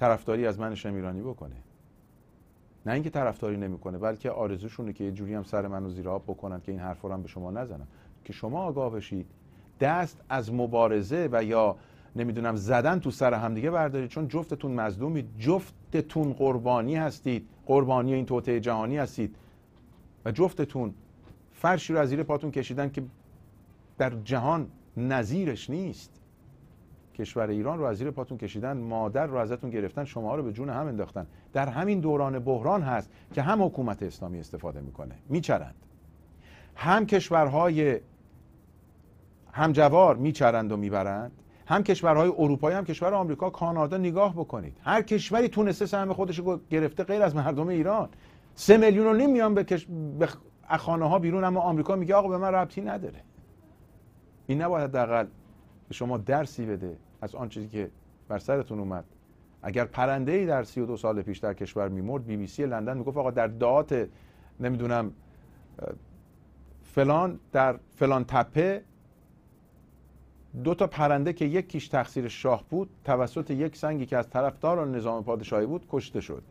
طرفداری از من شمیرانی بکنه نه اینکه طرفداری نمیکنه بلکه آرزوشونه که یه جوری هم سر منو زیر آب بکنن که این حرفا رو هم به شما نزنم که شما آگاه بشید دست از مبارزه و یا نمیدونم زدن تو سر همدیگه بردارید چون جفتتون مظلومید جفتتون قربانی هستید قربانی این توطعه جهانی هستید و جفتتون فرشی رو از زیر پاتون کشیدن که در جهان نظیرش نیست کشور ایران رو از زیر پاتون کشیدن مادر رو ازتون گرفتن شما رو به جون هم انداختن در همین دوران بحران هست که هم حکومت اسلامی استفاده میکنه میچرند هم کشورهای همجوار میچرند و میبرند هم کشورهای اروپایی هم کشور آمریکا کانادا نگاه بکنید هر کشوری تونسته سهم خودش رو گرفته غیر از مردم ایران سه میلیون و نیم میان به, کش... به ها بیرون اما آمریکا میگه آقا به من ربطی نداره این نباید حداقل به شما درسی بده از آن چیزی که بر سرتون اومد اگر پرنده ای در 32 سال پیش در کشور میمرد بی بی سی لندن میگفت آقا در دهات نمیدونم فلان در فلان تپه دو تا پرنده که یکیش تقصیر شاه بود توسط یک سنگی که از طرفدار نظام پادشاهی بود کشته شد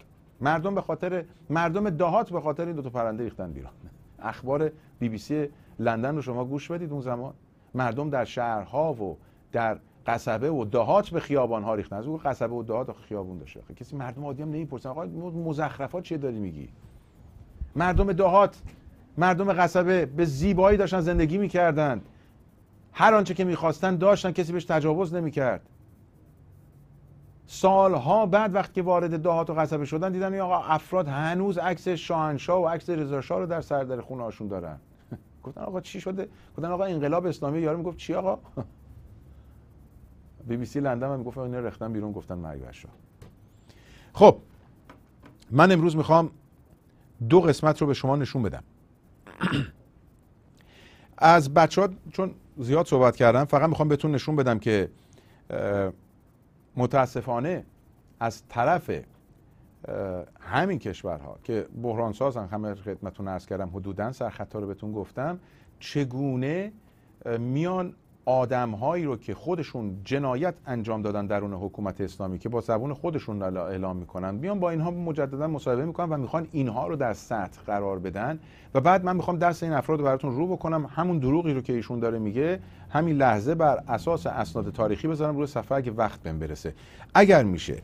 مردم به خاطر مردم دهات به خاطر این دو تا پرنده ریختن بیرون اخبار بی بی سی لندن رو شما گوش بدید اون زمان مردم در شهرها و در قصبه و دهات به خیابان ها ریختن از قصبه و دهات خیابون داشته کسی مردم عادی هم نمیپرسن آقا مزخرفات چیه داری میگی مردم دهات مردم قصبه به زیبایی داشتن زندگی میکردند هر آنچه که میخواستن داشتن کسی بهش تجاوز نمیکرد سالها بعد وقتی که وارد دهات و قصبه شدن دیدن این آقا افراد هنوز عکس شاهنشاه و عکس رضا رو در سردر خونه هاشون دارن گفتن آقا چی شده گفتن آقا انقلاب اسلامی یارو میگفت چی آقا بی بی سی لندن هم گفتن اینا رختن بیرون گفتن مرگ خب من امروز میخوام دو قسمت رو به شما نشون بدم از بچه ها چون زیاد صحبت کردم فقط میخوام بهتون نشون بدم که متاسفانه از طرف همین کشورها که بحران سازن همه خدمتون ارز کردم حدودا سرخطا رو بهتون گفتم چگونه میان آدمهایی رو که خودشون جنایت انجام دادن درون حکومت اسلامی که با زبون خودشون اعلام میکنن بیان با اینها مجددا مصاحبه میکنن و میخوان اینها رو در سطح قرار بدن و بعد من میخوام درس این افراد رو براتون رو بکنم همون دروغی رو که ایشون داره میگه همین لحظه بر اساس اسناد تاریخی بذارم روی صفحه اگه وقت بهم برسه اگر میشه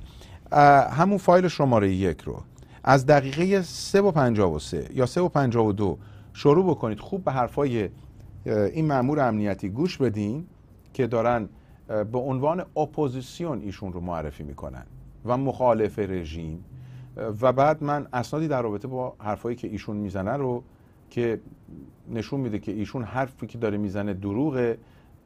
همون فایل شماره یک رو از دقیقه 3 و 53 یا 3 و 52 شروع بکنید خوب به حرفای این مامور امنیتی گوش بدین که دارن به عنوان اپوزیسیون ایشون رو معرفی میکنن و مخالف رژیم و بعد من اسنادی در رابطه با حرفایی که ایشون میزنه رو که نشون میده که ایشون حرفی که داره میزنه دروغه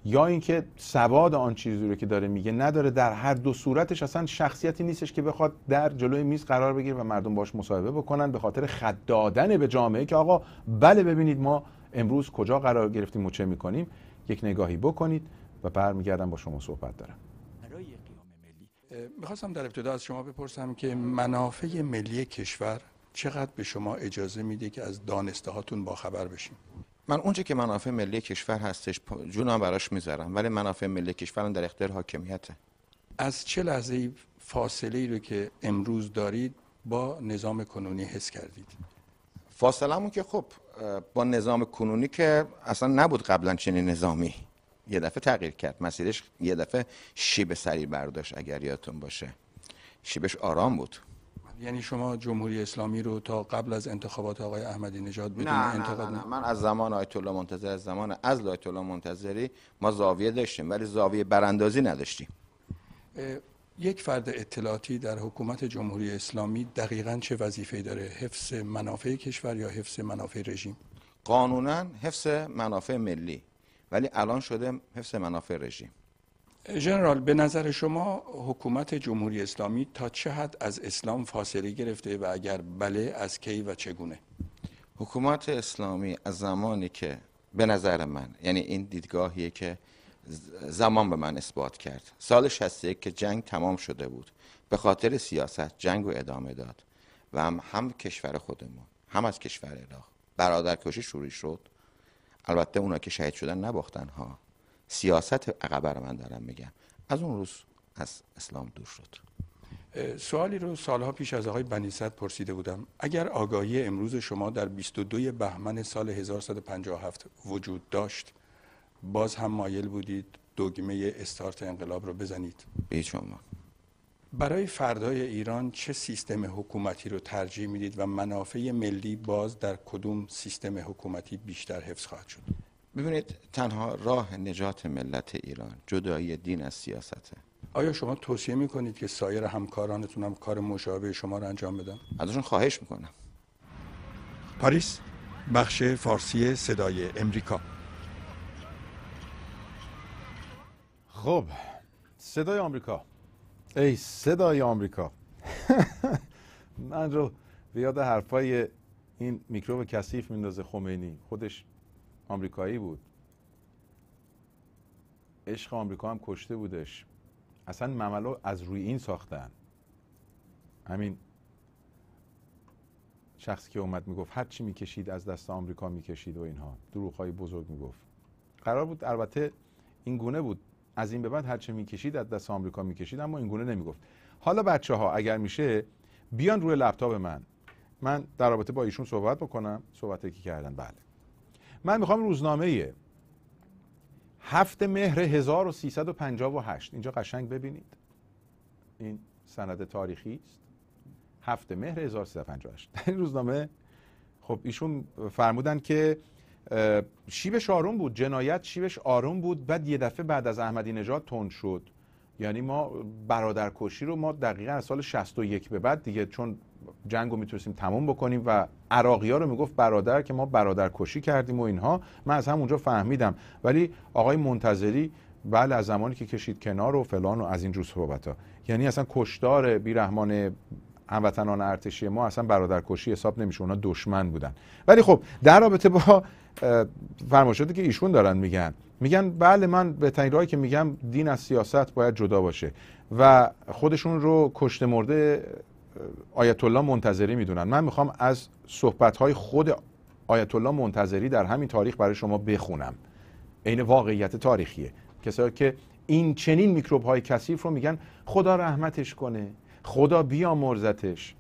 یا اینکه سواد آن چیزی رو که داره میگه نداره در هر دو صورتش اصلا شخصیتی نیستش که بخواد در جلوی میز قرار بگیره و مردم باش مصاحبه بکنن به خاطر خد دادن به جامعه که آقا بله ببینید ما امروز کجا قرار گرفتیم و چه میکنیم یک نگاهی بکنید و برمیگردم با شما صحبت دارم میخواستم در ابتدا از شما بپرسم که منافع ملی کشور چقدر به شما اجازه میده که از دانسته هاتون باخبر بشیم من اونجا که منافع ملی کشور هستش جونم براش میذارم ولی منافع ملی کشور در اختیار حاکمیته از چه لحظه ای فاصله ای رو که امروز دارید با نظام کنونی حس کردید فاصله که خب با نظام کنونی که اصلا نبود قبلا چنین نظامی یه دفعه تغییر کرد مسیرش یه دفعه شیب سری برداشت اگر یادتون باشه شیبش آرام بود یعنی شما جمهوری اسلامی رو تا قبل از انتخابات آقای احمدی نژاد بدون نه, نه, نه, نه, من از زمان آیت الله منتظر از زمان از آیت الله منتظری ما زاویه داشتیم ولی زاویه براندازی نداشتیم یک فرد اطلاعاتی در حکومت جمهوری اسلامی دقیقا چه وظیفه داره حفظ منافع کشور یا حفظ منافع رژیم قانونا حفظ منافع ملی ولی الان شده حفظ منافع رژیم جنرال به نظر شما حکومت جمهوری اسلامی تا چه حد از اسلام فاصله گرفته و اگر بله از کی و چگونه حکومت اسلامی از زمانی که به نظر من یعنی این دیدگاهیه که زمان به من اثبات کرد سال 61 که جنگ تمام شده بود به خاطر سیاست جنگ رو ادامه داد و هم, هم کشور خودمون هم از کشور عراق کشی شروع شد البته اونا که شهید شدن نباختن ها سیاست رو من دارم میگم از اون روز از اسلام دور شد سوالی رو سالها پیش از آقای بنیصد پرسیده بودم اگر آگاهی امروز شما در 22 بهمن سال 1157 وجود داشت باز هم مایل بودید دوگمه استارت انقلاب رو بزنید به شما برای فردای ایران چه سیستم حکومتی رو ترجیح میدید و منافع ملی باز در کدوم سیستم حکومتی بیشتر حفظ خواهد شد ببینید تنها راه نجات ملت ایران جدایی دین از سیاسته آیا شما توصیه میکنید که سایر همکارانتون هم کار مشابه شما رو انجام بدن؟ ازشون خواهش میکنم پاریس بخش فارسی صدای امریکا خب صدای آمریکا ای صدای آمریکا من رو به یاد حرفای این میکروب کثیف میندازه خمینی خودش آمریکایی بود عشق آمریکا هم کشته بودش اصلا مملو از روی این ساختن همین شخصی که اومد میگفت هر چی میکشید از دست آمریکا میکشید و اینها دروغ های بزرگ میگفت قرار بود البته این گونه بود از این به بعد هرچه میکشید از دست آمریکا میکشید اما اینگونه نمیگفت حالا بچه ها اگر میشه بیان روی لپتاپ من من در رابطه با ایشون صحبت بکنم صحبت که کردن بله من میخوام روزنامه هفت مهر 1358 اینجا قشنگ ببینید این سند تاریخی است هفت مهر 1358 در این روزنامه خب ایشون فرمودن که شیبش آروم بود جنایت شیبش آروم بود بعد یه دفعه بعد از احمدی نژاد تند شد یعنی ما برادر برادرکشی رو ما دقیقا از سال 61 به بعد دیگه چون جنگ رو میتونستیم تموم بکنیم و عراقی ها رو میگفت برادر که ما برادر برادرکشی کردیم و اینها من از همونجا فهمیدم ولی آقای منتظری بله از زمانی که کشید کنار و فلان و از این جور صحبت ها یعنی اصلا کشدار بیرحمان هموطنان ارتشی ما اصلا برادرکشی حساب نمیشه اونا دشمن بودن ولی خب در رابطه با شده که ایشون دارن میگن میگن بله من به راهی که میگم دین از سیاست باید جدا باشه و خودشون رو کشته مرده آیت الله منتظری میدونن من میخوام از صحبت های خود آیت الله منتظری در همین تاریخ برای شما بخونم عین واقعیت تاریخیه کسایی که این چنین میکروب های کثیف رو میگن خدا رحمتش کنه خدا بیا مرزتش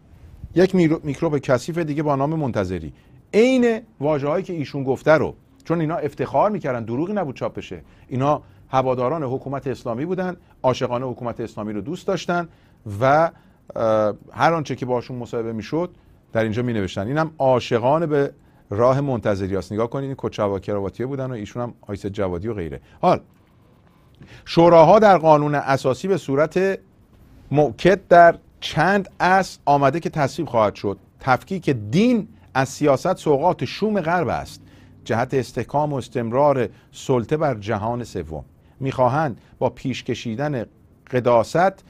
یک میکروب کثیف دیگه با نام منتظری عین هایی که ایشون گفته رو چون اینا افتخار میکردن دروغی نبود چاپ بشه اینا هواداران حکومت اسلامی بودن عاشقانه حکومت اسلامی رو دوست داشتن و هر آنچه که باشون مصاحبه میشد در اینجا می نوشتن اینم عاشقانه به راه منتظری است نگاه کنید این کوچوا کراواتیه بودن و ایشون هم آیس جوادی و غیره حال شوراها در قانون اساسی به صورت موکد در چند اصل آمده که تصویب خواهد شد تفکیک دین از سیاست سوقات شوم غرب است جهت استحکام و استمرار سلطه بر جهان سوم میخواهند با پیش کشیدن قداست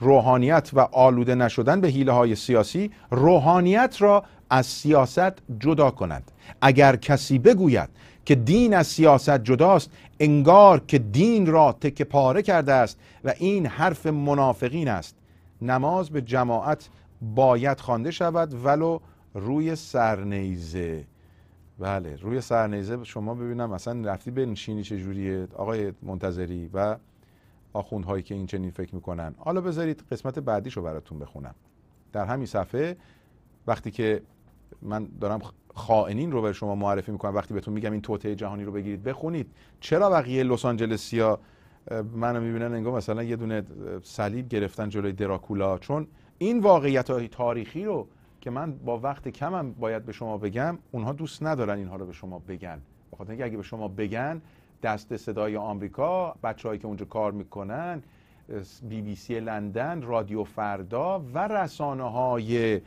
روحانیت و آلوده نشدن به حیله های سیاسی روحانیت را از سیاست جدا کند اگر کسی بگوید که دین از سیاست جداست انگار که دین را تک پاره کرده است و این حرف منافقین است نماز به جماعت باید خوانده شود ولو روی سرنیزه بله روی سرنیزه شما ببینم اصلا رفتی بنشینی چجوریه آقای منتظری و آخوندهایی که این چنین فکر میکنن حالا بذارید قسمت رو براتون بخونم در همین صفحه وقتی که من دارم خائنین رو به شما معرفی میکنم وقتی بهتون میگم این توطعه جهانی رو بگیرید بخونید چرا بقیه لس آنجلسیا منو میبینن انگار مثلا یه دونه صلیب گرفتن جلوی دراکولا چون این واقعیت تاریخی رو که من با وقت کمم باید به شما بگم اونها دوست ندارن اینها رو به شما بگن بخاطر اینکه اگه به شما بگن دست صدای آمریکا بچههایی که اونجا کار میکنن بی بی سی لندن رادیو فردا و رسانه های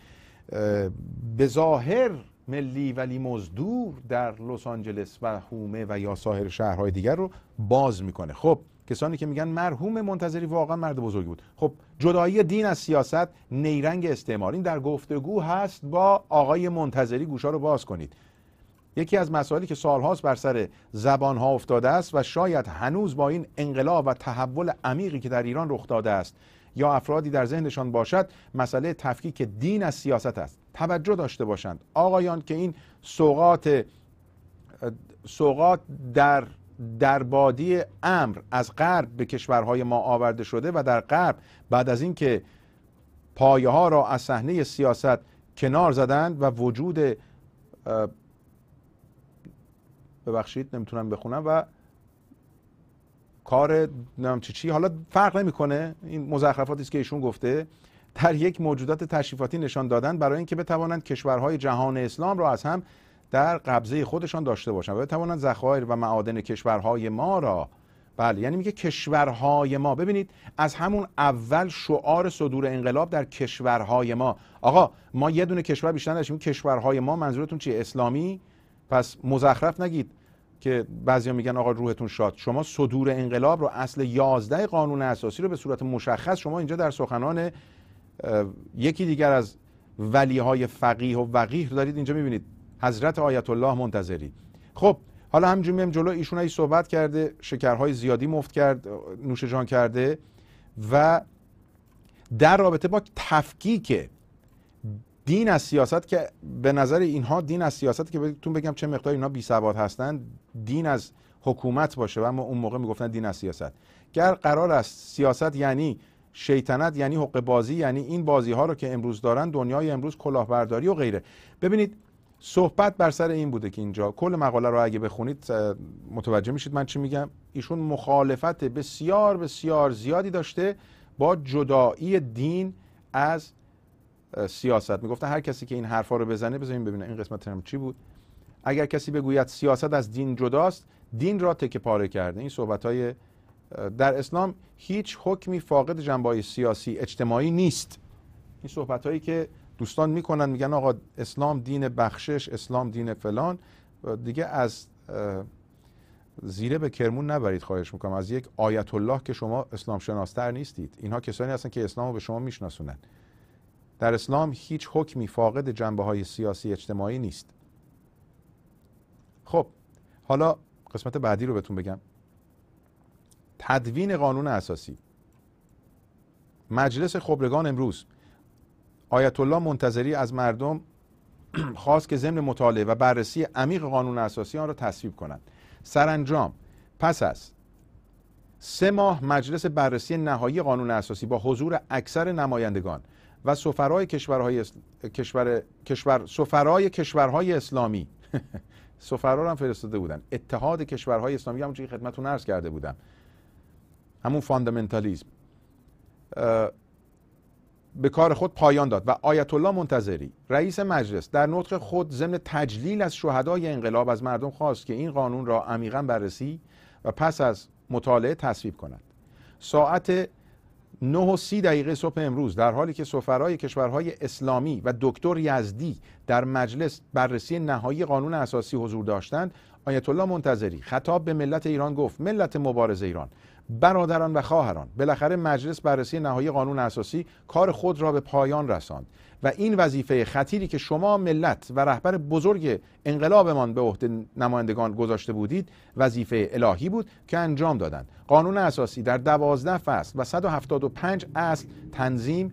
به ظاهر ملی ولی مزدور در لس آنجلس و هومه و یا سایر شهرهای دیگر رو باز میکنه خب کسانی که میگن مرحوم منتظری واقعا مرد بزرگی بود خب جدایی دین از سیاست نیرنگ استعمار این در گفتگو هست با آقای منتظری گوشا رو باز کنید یکی از مسائلی که سالهاست بر سر زبانها افتاده است و شاید هنوز با این انقلاب و تحول عمیقی که در ایران رخ داده است یا افرادی در ذهنشان باشد مسئله تفکیک دین از سیاست است توجه داشته باشند آقایان که این سوقات سوقات در در بادی امر از غرب به کشورهای ما آورده شده و در غرب بعد از اینکه پایه ها را از صحنه سیاست کنار زدند و وجود ببخشید نمیتونم بخونم و کار نم چی چی حالا فرق نمیکنه این مزخرفاتی است که ایشون گفته در یک موجودات تشریفاتی نشان دادن برای اینکه بتوانند کشورهای جهان اسلام را از هم در قبضه خودشان داشته باشند و بتوانند ذخایر و معادن کشورهای ما را بله یعنی میگه کشورهای ما ببینید از همون اول شعار صدور انقلاب در کشورهای ما آقا ما یه دونه کشور بیشتر نداشتیم کشورهای ما منظورتون چیه اسلامی پس مزخرف نگید که بعضیا میگن آقا روحتون شاد شما صدور انقلاب رو اصل 11 قانون اساسی رو به صورت مشخص شما اینجا در سخنان یکی دیگر از ولیهای فقیه و وقیه دارید اینجا میبینید حضرت آیت الله منتظری خب حالا همینجوری میام جلو ایشون ای صحبت کرده شکرهای زیادی مفت کرد نوش جان کرده و در رابطه با تفکیک دین از سیاست که به نظر اینها دین از سیاست که بهتون بگم چه مقدار اینها بی سواد هستن دین از حکومت باشه و اما اون موقع میگفتن دین از سیاست گر قرار است سیاست یعنی شیطنت یعنی حق بازی یعنی این بازی ها رو که امروز دارن دنیای امروز کلاهبرداری و غیره ببینید صحبت بر سر این بوده که اینجا کل مقاله رو اگه بخونید متوجه میشید من چی میگم ایشون مخالفت بسیار بسیار زیادی داشته با جدایی دین از سیاست میگفتن هر کسی که این حرفا رو بزنه بزنیم ببینیم این قسمت هم چی بود اگر کسی بگوید سیاست از دین جداست دین را تکه پاره کرده این صحبت های در اسلام هیچ حکمی فاقد جنبه سیاسی اجتماعی نیست این صحبت هایی که دوستان میکنن میگن آقا اسلام دین بخشش اسلام دین فلان دیگه از زیره به کرمون نبرید خواهش میکنم از یک آیت الله که شما اسلام شناستر نیستید اینها کسانی هستن که اسلام رو به شما میشناسونن در اسلام هیچ حکمی فاقد جنبه های سیاسی اجتماعی نیست خب حالا قسمت بعدی رو بهتون بگم تدوین قانون اساسی مجلس خبرگان امروز آیت الله منتظری از مردم خواست که ضمن مطالعه و بررسی عمیق قانون اساسی آن را تصویب کنند سرانجام پس از سه ماه مجلس بررسی نهایی قانون اساسی با حضور اکثر نمایندگان و سفرای کشورهای کشور... کشور... سفرای کشورهای اسلامی سفرا هم فرستاده بودن اتحاد کشورهای اسلامی که خدمتتون عرض کرده بودم همون فاندامنتالیسم به کار خود پایان داد و آیت الله منتظری رئیس مجلس در نطق خود ضمن تجلیل از شهدای انقلاب از مردم خواست که این قانون را عمیقا بررسی و پس از مطالعه تصویب کند ساعت 9 و 30 دقیقه صبح امروز در حالی که سفرای کشورهای اسلامی و دکتر یزدی در مجلس بررسی نهایی قانون اساسی حضور داشتند آیت الله منتظری خطاب به ملت ایران گفت ملت مبارز ایران برادران و خواهران بالاخره مجلس بررسی نهایی قانون اساسی کار خود را به پایان رساند و این وظیفه خطیری که شما ملت و رهبر بزرگ انقلابمان به عهده نمایندگان گذاشته بودید وظیفه الهی بود که انجام دادند قانون اساسی در دوازده فصل و 175 اصل تنظیم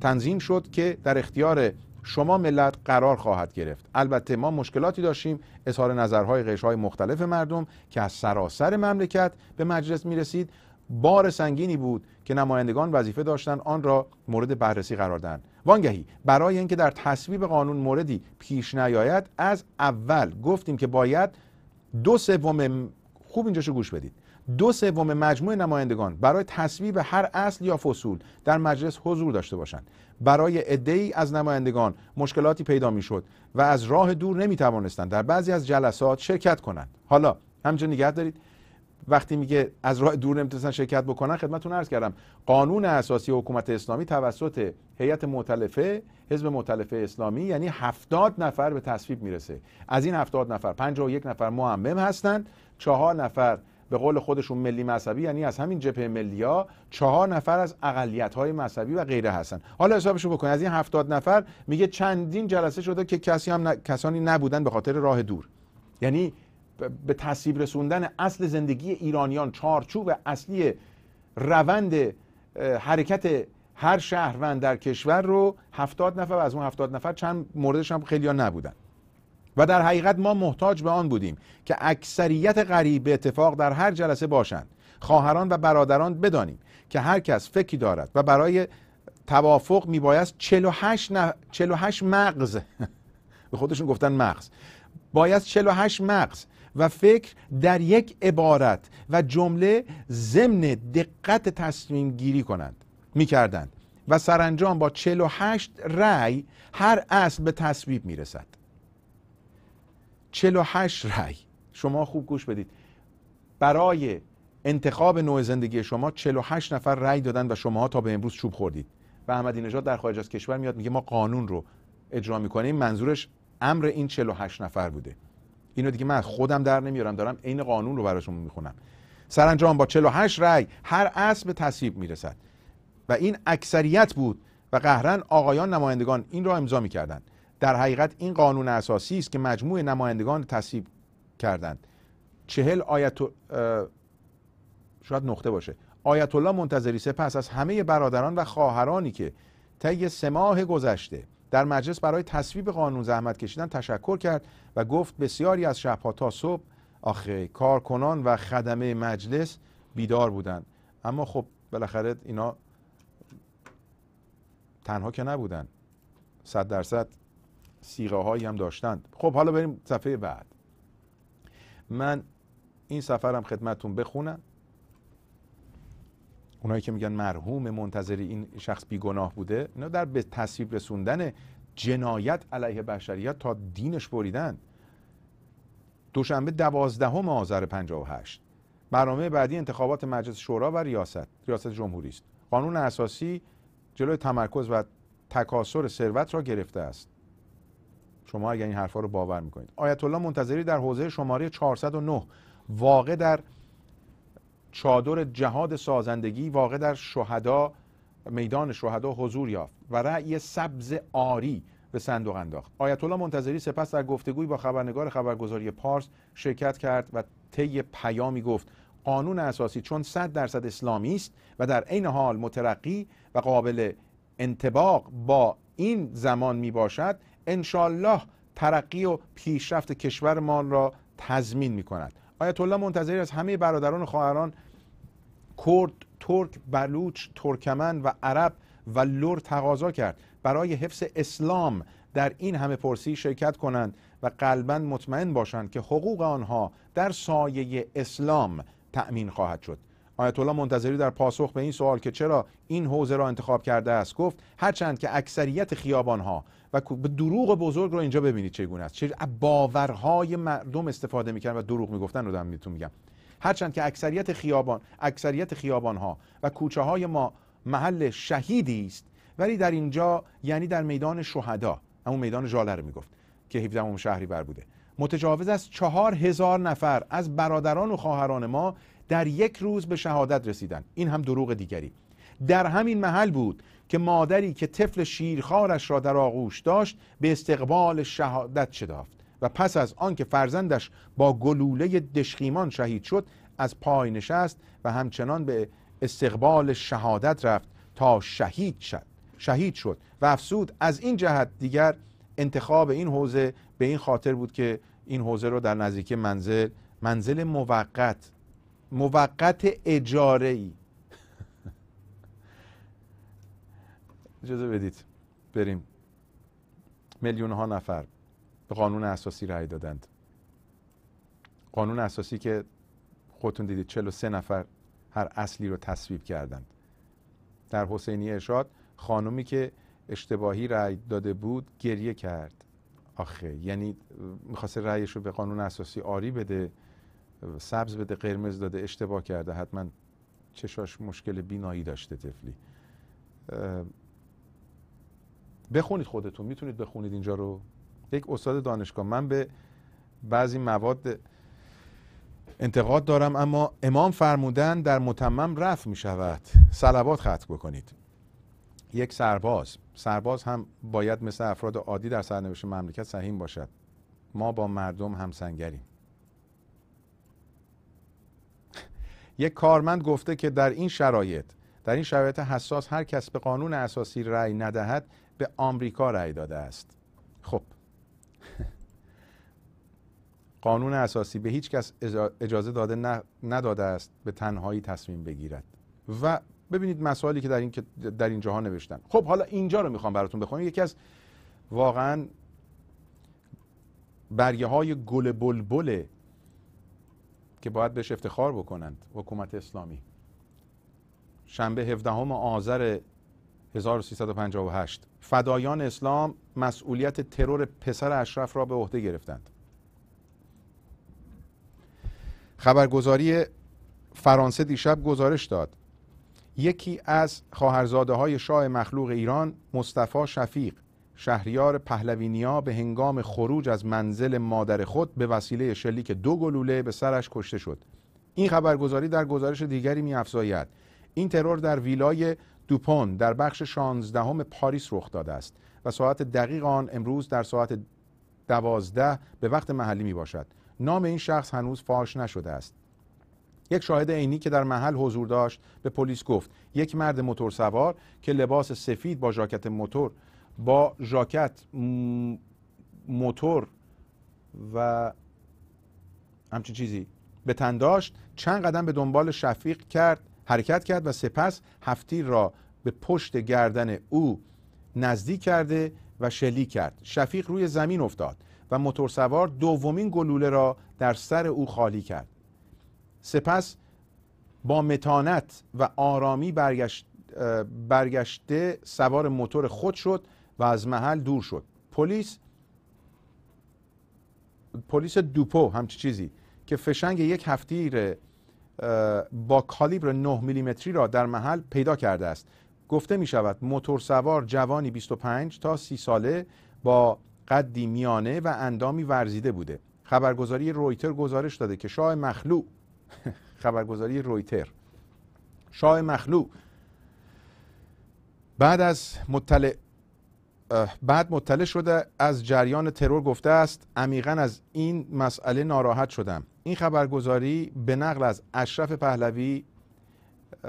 تنظیم شد که در اختیار شما ملت قرار خواهد گرفت البته ما مشکلاتی داشتیم اظهار نظرهای قشهای مختلف مردم که از سراسر مملکت به مجلس می رسید بار سنگینی بود که نمایندگان وظیفه داشتند آن را مورد بررسی قرار دهند وانگهی برای اینکه در تصویب قانون موردی پیش نیاید از اول گفتیم که باید دو سوم خوب اینجاشو گوش بدید دو سوم مجموع نمایندگان برای تصویب هر اصل یا فصول در مجلس حضور داشته باشند برای ای از نمایندگان مشکلاتی پیدا شد و از راه دور نمی توانستند در بعضی از جلسات شرکت کنند حالا همینجا نگه دارید وقتی میگه از راه دور نمیتونستن شرکت بکنن خدمتتون عرض کردم قانون اساسی حکومت اسلامی توسط هیئت معتلفه حزب معتلفه اسلامی یعنی 70 نفر به تصویب میرسه از این 70 نفر 51 نفر معمم هستند چهار نفر به قول خودشون ملی مذهبی یعنی از همین جبهه ملی ها چهار نفر از اقلیت های مذهبی و غیره هستن حالا حسابشو بکن از این هفتاد نفر میگه چندین جلسه شده که کسی هم کسانی نبودن به خاطر راه دور یعنی به تصویب رسوندن اصل زندگی ایرانیان چارچوب اصلی روند حرکت هر شهروند در کشور رو هفتاد نفر و از اون هفتاد نفر چند موردش هم خیلی ها نبودن و در حقیقت ما محتاج به آن بودیم که اکثریت غریب به اتفاق در هر جلسه باشند خواهران و برادران بدانیم که هر کس فکری دارد و برای توافق میبایست 48, 48 مغز به خودشون گفتن مغز باید 48 مغز و فکر در یک عبارت و جمله ضمن دقت تصمیم گیری کنند میکردند و سرانجام با 48 رأی هر اصل به تصویب میرسد 48 رای شما خوب گوش بدید برای انتخاب نوع زندگی شما 48 نفر رای دادن و شما تا به امروز چوب خوردید و احمدی نژاد در خارج از کشور میاد میگه ما قانون رو اجرا میکنیم منظورش امر این 48 نفر بوده اینو دیگه من خودم در نمیارم دارم عین قانون رو براتون میخونم سرانجام با 48 رای هر اسب تصویب میرسد و این اکثریت بود و قهرن آقایان نمایندگان این را امضا میکردند در حقیقت این قانون اساسی است که مجموع نمایندگان تصویب کردند چهل آیت شاید نقطه باشه آیت الله منتظری سپس از همه برادران و خواهرانی که طی سه ماه گذشته در مجلس برای تصویب قانون زحمت کشیدن تشکر کرد و گفت بسیاری از شبها تا صبح آخه کارکنان و خدمه مجلس بیدار بودند اما خب بالاخره اینا تنها که نبودن صد درصد سیغه هایی هم داشتند خب حالا بریم صفحه بعد من این سفرم خدمتون بخونم اونایی که میگن مرحوم منتظر این شخص بیگناه بوده اینا در به تصویب رسوندن جنایت علیه بشریت تا دینش بریدن دوشنبه دوازدهم آذر 58 برنامه بعدی انتخابات مجلس شورا و ریاست ریاست جمهوری است قانون اساسی جلوی تمرکز و تکاسر ثروت را گرفته است شما اگر این حرفها رو باور میکنید آیت الله منتظری در حوزه شماره 409 واقع در چادر جهاد سازندگی واقع در شهدا میدان شهدا حضور یافت و رأی سبز آری به صندوق انداخت آیت الله منتظری سپس در گفتگوی با خبرنگار خبرگزاری پارس شرکت کرد و طی پیامی گفت قانون اساسی چون 100 درصد اسلامی است و در عین حال مترقی و قابل انتباق با این زمان می باشد انشالله ترقی و پیشرفت کشورمان را تضمین می کند آیت الله منتظری از همه برادران و خواهران کرد، ترک، بلوچ، ترکمن و عرب و لور تقاضا کرد برای حفظ اسلام در این همه پرسی شرکت کنند و قلبا مطمئن باشند که حقوق آنها در سایه اسلام تأمین خواهد شد آیت الله منتظری در پاسخ به این سوال که چرا این حوزه را انتخاب کرده است گفت هرچند که اکثریت خیابانها و به دروغ بزرگ رو اینجا ببینید چگونه است چه باورهای مردم استفاده میکردن و دروغ میگفتن رو دارم میتون میگم هرچند که اکثریت خیابان اکثریت خیابان ها و کوچه های ما محل شهیدی است ولی در اینجا یعنی در میدان شهدا همون میدان ژاله رو میگفت که 17 شهری بر بوده متجاوز از چهار هزار نفر از برادران و خواهران ما در یک روز به شهادت رسیدن این هم دروغ دیگری در همین محل بود که مادری که طفل شیرخوارش را در آغوش داشت به استقبال شهادت شدافت و پس از آنکه فرزندش با گلوله دشخیمان شهید شد از پای نشست و همچنان به استقبال شهادت رفت تا شهید شد شهید شد و افسود از این جهت دیگر انتخاب این حوزه به این خاطر بود که این حوزه رو در نزدیکی منزل منزل موقت موقت اجاره ای اجازه بدید بریم میلیون ها نفر به قانون اساسی رأی دادند قانون اساسی که خودتون دیدید 43 نفر هر اصلی رو تصویب کردند در حسینی ارشاد خانومی که اشتباهی رأی داده بود گریه کرد آخه یعنی میخواسته رأیش رو به قانون اساسی آری بده سبز بده قرمز داده اشتباه کرده حتما چشاش مشکل بینایی داشته تفلی بخونید خودتون میتونید بخونید اینجا رو یک استاد دانشگاه من به بعضی مواد انتقاد دارم اما امام فرمودن در متمم رفت می شود سلوات خط بکنید یک سرباز سرباز هم باید مثل افراد عادی در سرنوشت مملکت سهیم باشد ما با مردم همسنگریم یک کارمند گفته که در این شرایط در این شرایط حساس هر کس به قانون اساسی رأی ندهد به آمریکا رأی داده است خب قانون اساسی به هیچ کس اجازه داده نداده است به تنهایی تصمیم بگیرد و ببینید مسائلی که در این که در اینجا نوشتن خب حالا اینجا رو میخوام براتون بخونم یکی از واقعا برگه های گل بلبل که باید بهش افتخار بکنند حکومت اسلامی شنبه 17 آذر 1358 فدایان اسلام مسئولیت ترور پسر اشرف را به عهده گرفتند خبرگزاری فرانسه دیشب گزارش داد یکی از خواهرزاده های شاه مخلوق ایران مصطفی شفیق شهریار پهلوینیا به هنگام خروج از منزل مادر خود به وسیله شلیک دو گلوله به سرش کشته شد این خبرگزاری در گزارش دیگری می افزاید این ترور در ویلای دوپون در بخش 16 پاریس رخ داده است و ساعت دقیق آن امروز در ساعت 12 به وقت محلی می باشد نام این شخص هنوز فاش نشده است یک شاهد عینی که در محل حضور داشت به پلیس گفت یک مرد موتورسوار سوار که لباس سفید با ژاکت موتور با ژاکت موتور و همچین چیزی به تن داشت چند قدم به دنبال شفیق کرد حرکت کرد و سپس هفتیر را به پشت گردن او نزدیک کرده و شلیک کرد شفیق روی زمین افتاد و موتورسوار دومین گلوله را در سر او خالی کرد سپس با متانت و آرامی برگشت برگشته سوار موتور خود شد و از محل دور شد پلیس پلیس دوپو همچی چیزی که فشنگ یک هفتیر با کالیبر 9 میلیمتری را در محل پیدا کرده است گفته می شود موتور سوار جوانی 25 تا 30 ساله با قدی میانه و اندامی ورزیده بوده خبرگزاری رویتر گزارش داده که شاه مخلوع خبرگزاری رویتر شاه مخلوع بعد از مطلع بعد مطلع شده از جریان ترور گفته است عمیقا از این مسئله ناراحت شدم این خبرگزاری به نقل از اشرف پهلوی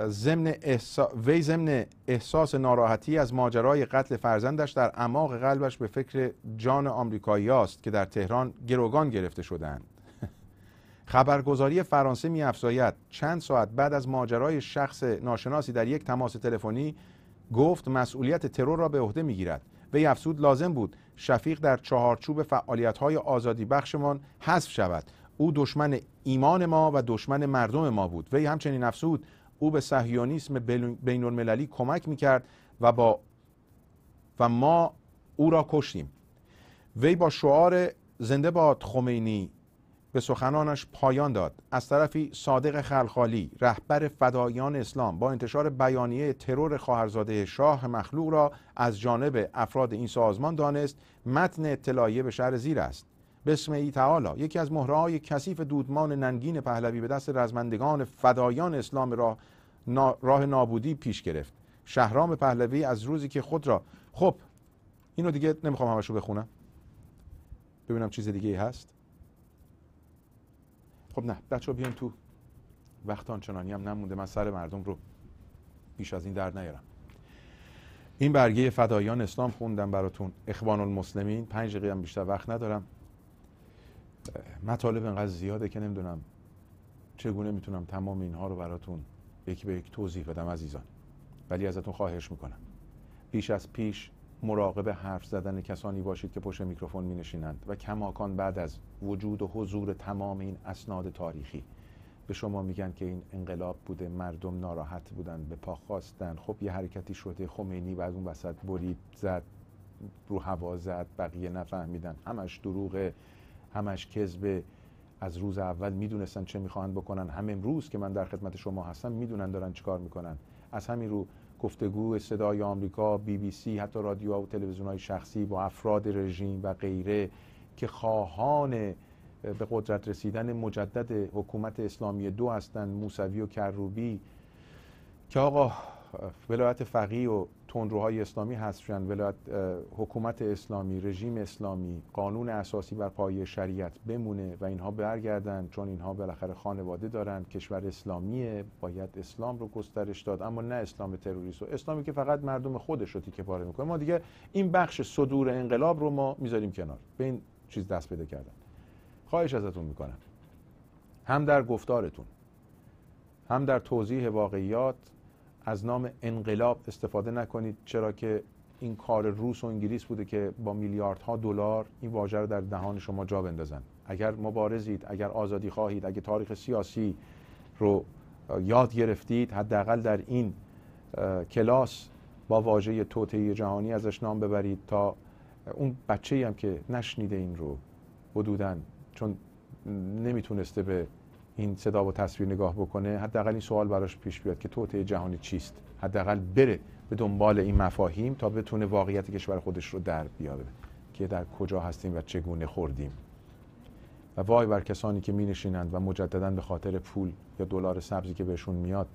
ضمن احسا... وی ضمن احساس ناراحتی از ماجرای قتل فرزندش در اماق قلبش به فکر جان آمریکایی است که در تهران گروگان گرفته شدند خبرگزاری فرانسه می چند ساعت بعد از ماجرای شخص ناشناسی در یک تماس تلفنی گفت مسئولیت ترور را به عهده می گیرد وی افسود لازم بود شفیق در چهارچوب های آزادی بخشمان حذف شود او دشمن ایمان ما و دشمن مردم ما بود وی همچنین افسود او به صهیونیسم بین المللی کمک میکرد و با و ما او را کشتیم وی با شعار زنده باد خمینی به سخنانش پایان داد از طرفی صادق خلخالی رهبر فدایان اسلام با انتشار بیانیه ترور خواهرزاده شاه مخلوق را از جانب افراد این سازمان دانست متن اطلاعیه به شهر زیر است بسم ای تعالی یکی از مهره های کثیف دودمان ننگین پهلوی به دست رزمندگان فدایان اسلام را راه نابودی پیش گرفت شهرام پهلوی از روزی که خود را خب اینو دیگه نمیخوام همشو بخونم ببینم چیز دیگه ای هست خب نه بچه بیان تو وقت آنچنانی هم نمونده من سر مردم رو بیش از این در نیارم این برگه فدایان اسلام خوندم براتون اخوان المسلمین پنج دقیقه هم بیشتر وقت ندارم مطالب انقدر زیاده که نمیدونم چگونه میتونم تمام اینها رو براتون یکی به یک توضیح بدم عزیزان ولی ازتون خواهش میکنم بیش از پیش مراقب حرف زدن کسانی باشید که پشت میکروفون می نشینند و کماکان بعد از وجود و حضور تمام این اسناد تاریخی به شما میگن که این انقلاب بوده مردم ناراحت بودن به پا خواستن خب یه حرکتی شده خمینی و از اون وسط برید زد رو هوا زد بقیه نفهمیدن همش دروغه همش کذبه از روز اول میدونستن چه میخواهند بکنن هم امروز که من در خدمت شما هستم میدونن دارن چیکار میکنن از همین رو گفتگو صدای آمریکا بی بی سی حتی رادیو و تلویزیون های شخصی با افراد رژیم و غیره که خواهان به قدرت رسیدن مجدد حکومت اسلامی دو هستند موسوی و کروبی که آقا ولایت فقیه و تندروهای اسلامی هست شدن ولایت حکومت اسلامی رژیم اسلامی قانون اساسی بر پایه شریعت بمونه و اینها برگردن چون اینها بالاخره خانواده دارن کشور اسلامیه باید اسلام رو گسترش داد اما نه اسلام تروریست و اسلامی که فقط مردم خودش رو تیکه پاره میکنه ما دیگه این بخش صدور انقلاب رو ما میذاریم کنار به این چیز دست پیدا کردن خواهش ازتون میکنم هم در گفتارتون هم در توضیح واقعیات از نام انقلاب استفاده نکنید چرا که این کار روس و انگلیس بوده که با میلیاردها دلار این واژه رو در دهان شما جا بندازن اگر مبارزید اگر آزادی خواهید اگر تاریخ سیاسی رو یاد گرفتید حداقل در این کلاس با واژه توطئه جهانی ازش نام ببرید تا اون بچه هم که نشنیده این رو حدودا چون نمیتونسته به این صدا و تصویر نگاه بکنه حداقل این سوال براش پیش بیاد که توطعه جهانی چیست حداقل بره به دنبال این مفاهیم تا بتونه واقعیت کشور خودش رو در بیاره که در کجا هستیم و چگونه خوردیم و وای بر کسانی که مینشینند و مجددا به خاطر پول یا دلار سبزی که بهشون میاد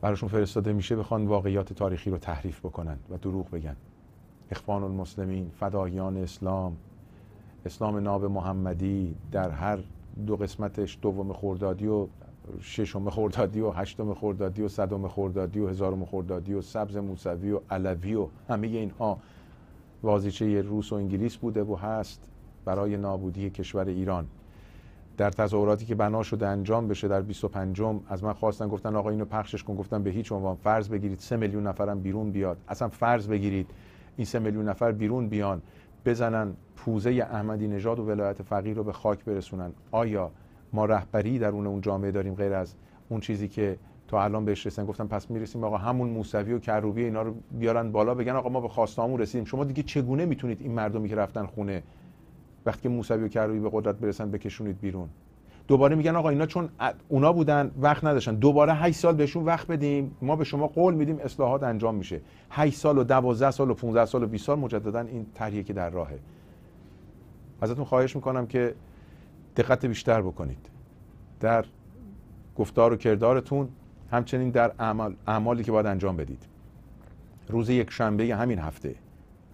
براشون فرستاده میشه بخوان واقعیات تاریخی رو تحریف بکنن و دروغ بگن اخوان المسلمین فدایان اسلام اسلام ناب محمدی در هر دو قسمتش دوم خوردادی و ششم خوردادی و هشتم خوردادی و صدم خوردادی و هزارم خوردادی و سبز موسوی و علوی و همه اینها بازیچه روس و انگلیس بوده و هست برای نابودی کشور ایران در تظاهراتی که بنا شده انجام بشه در 25 از من خواستن گفتن آقا اینو پخشش کن گفتم به هیچ عنوان فرض بگیرید سه میلیون نفرم بیرون بیاد اصلا فرض بگیرید این 3 میلیون نفر بیرون بیان بزنن پوزه احمدی نژاد و ولایت فقیر رو به خاک برسونن آیا ما رهبری درون اون جامعه داریم غیر از اون چیزی که تا الان بهش رسیدن گفتن پس میرسیم آقا همون موسوی و کروبی اینا رو بیارن بالا بگن آقا ما به خواستامون رسیدیم شما دیگه چگونه میتونید این مردمی که رفتن خونه وقتی که موسوی و کروبی به قدرت برسن بکشونید بیرون دوباره میگن آقا اینا چون اونا بودن وقت نداشتن دوباره 8 سال بهشون وقت بدیم ما به شما قول میدیم اصلاحات انجام میشه 8 سال و 12 سال و 15 سال و 20 سال مجددا این طرحیه که در راهه ازتون خواهش میکنم که دقت بیشتر بکنید در گفتار و کردارتون همچنین در اعمال اعمالی که باید انجام بدید روز یک شنبه همین هفته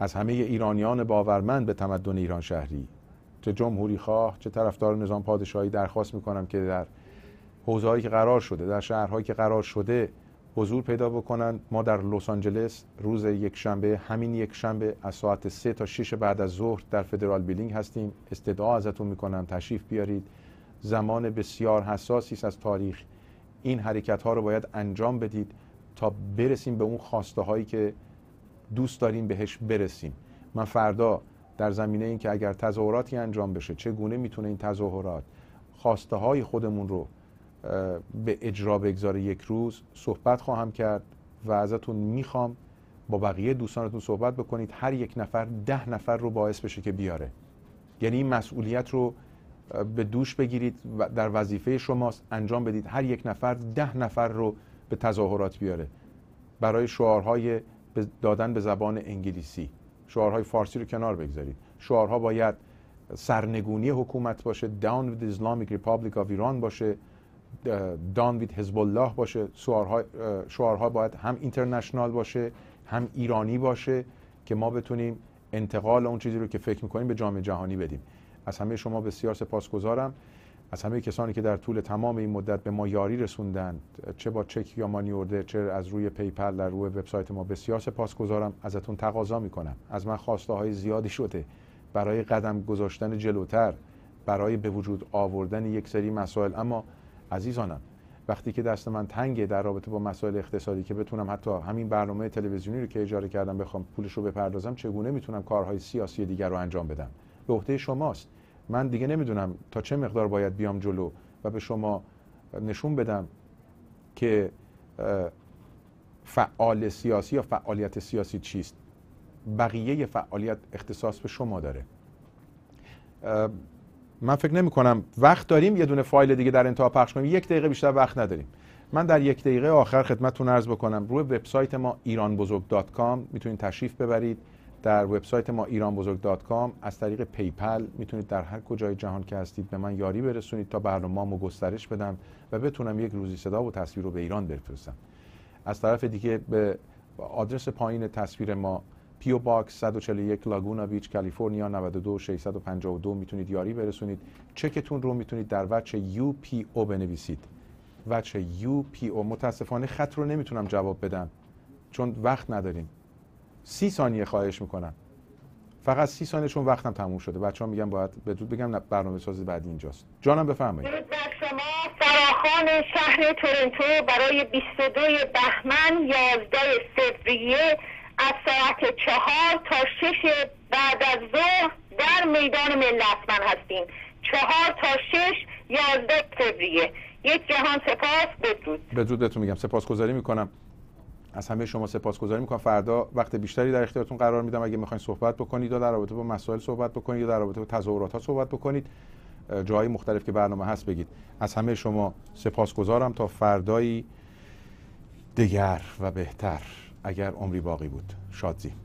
از همه ایرانیان باورمند به تمدن ایران شهری چه جمهوری خواه چه طرفدار نظام پادشاهی درخواست میکنم که در هایی که قرار شده در شهرهایی که قرار شده حضور پیدا بکنند ما در لس آنجلس روز شنبه همین یک شنبه از ساعت 3 تا 6 بعد از ظهر در فدرال بیلینگ هستیم استدعا ازتون میکنم تشریف بیارید زمان بسیار حساسی است از تاریخ این حرکت ها رو باید انجام بدید تا برسیم به اون خواسته هایی که دوست داریم بهش برسیم من فردا در زمینه اینکه اگر تظاهراتی انجام بشه چگونه میتونه این تظاهرات خواسته های خودمون رو به اجرا بگذاره یک روز صحبت خواهم کرد و ازتون میخوام با بقیه دوستانتون صحبت بکنید هر یک نفر ده نفر رو باعث بشه که بیاره یعنی این مسئولیت رو به دوش بگیرید و در وظیفه شماست انجام بدید هر یک نفر ده نفر رو به تظاهرات بیاره برای شعارهای دادن به زبان انگلیسی شعارهای فارسی رو کنار بگذارید شعارها باید سرنگونی حکومت باشه down with Islamic Republic of Iran باشه down with حزب الله باشه شعارها, شعارها باید هم اینترنشنال باشه هم ایرانی باشه که ما بتونیم انتقال اون چیزی رو که فکر میکنیم به جامعه جهانی بدیم از همه شما بسیار سپاسگزارم از همه کسانی که در طول تمام این مدت به ما یاری رسوندند چه با چک یا مانی اوردر چه از روی پیپل در روی وبسایت ما بسیار سپاسگزارم ازتون تقاضا میکنم از من خواسته های زیادی شده برای قدم گذاشتن جلوتر برای به وجود آوردن یک سری مسائل اما عزیزانم وقتی که دست من تنگه در رابطه با مسائل اقتصادی که بتونم حتی همین برنامه تلویزیونی رو که اجاره کردم بخوام پولش رو بپردازم چگونه میتونم کارهای سیاسی دیگر رو انجام بدم به عهده شماست من دیگه نمیدونم تا چه مقدار باید بیام جلو و به شما نشون بدم که فعال سیاسی یا فعالیت سیاسی چیست بقیه فعالیت اختصاص به شما داره من فکر نمی کنم وقت داریم یه دونه فایل دیگه در انتها پخش کنیم یک دقیقه بیشتر وقت نداریم من در یک دقیقه آخر خدمتتون عرض بکنم روی وبسایت ما ایرانبزرگ.com میتونید تشریف ببرید در وبسایت ما ایران بزرگ دات کام از طریق پیپل میتونید در هر کجای جهان که هستید به من یاری برسونید تا برنامه‌مو گسترش بدم و بتونم یک روزی صدا و تصویر رو به ایران بفرستم از طرف دیگه به آدرس پایین تصویر ما پیو باکس 141 لاگونا بیچ کالیفرنیا 92652 میتونید یاری برسونید چکتون رو میتونید در وچه یو پی او بنویسید وچه یو پی او متاسفانه خط رو نمیتونم جواب بدم چون وقت نداریم سی ثانیه خواهش میکنم فقط سی ثانیه چون وقتم تموم شده بچه ها میگم باید به بگم برنامه سازی بعد اینجاست جانم بفرمایید شما فراخان شهر تورنتو برای 22 بهمن 11 فوریه از ساعت چهار تا شش بعد از ظهر در میدان ملت من هستیم چهار تا شش یازده فوریه یک جهان سپاس بدرود بدرود بهتون میگم سپاسگزاری میکنم از همه شما سپاسگزاری میکنم فردا وقت بیشتری در اختیارتون قرار میدم اگه میخواین صحبت بکنید یا در رابطه با مسائل صحبت بکنید یا در رابطه با تظاهرات ها صحبت بکنید جایی مختلف که برنامه هست بگید از همه شما سپاسگزارم تا فردایی دیگر و بهتر اگر عمری باقی بود شادزیم